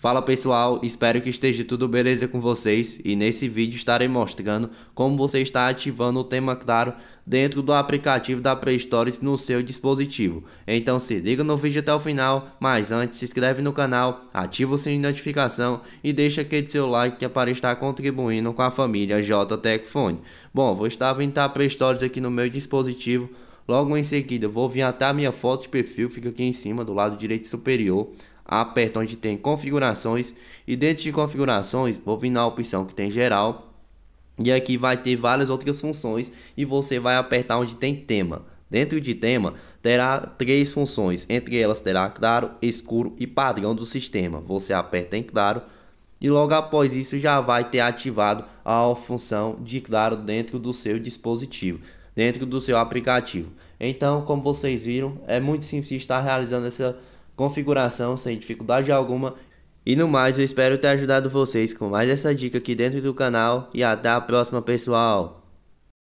Fala pessoal, espero que esteja tudo beleza com vocês e nesse vídeo estarei mostrando como você está ativando o tema claro dentro do aplicativo da Play Store no seu dispositivo. Então se liga no vídeo até o final, mas antes se inscreve no canal, ativa o sininho de notificação e deixa aquele seu like é para estar contribuindo com a família JTecFone. Bom, vou estar vindo a Play Store aqui no meu dispositivo, logo em seguida vou vir até a minha foto de perfil, fica aqui em cima do lado direito superior aperta onde tem configurações e dentro de configurações vou vir na opção que tem geral e aqui vai ter várias outras funções e você vai apertar onde tem tema. Dentro de tema terá três funções, entre elas terá claro, escuro e padrão do sistema. Você aperta em claro e logo após isso já vai ter ativado a função de claro dentro do seu dispositivo, dentro do seu aplicativo. Então, como vocês viram, é muito simples estar realizando essa configuração sem dificuldade alguma. E no mais, eu espero ter ajudado vocês com mais essa dica aqui dentro do canal e até a próxima, pessoal.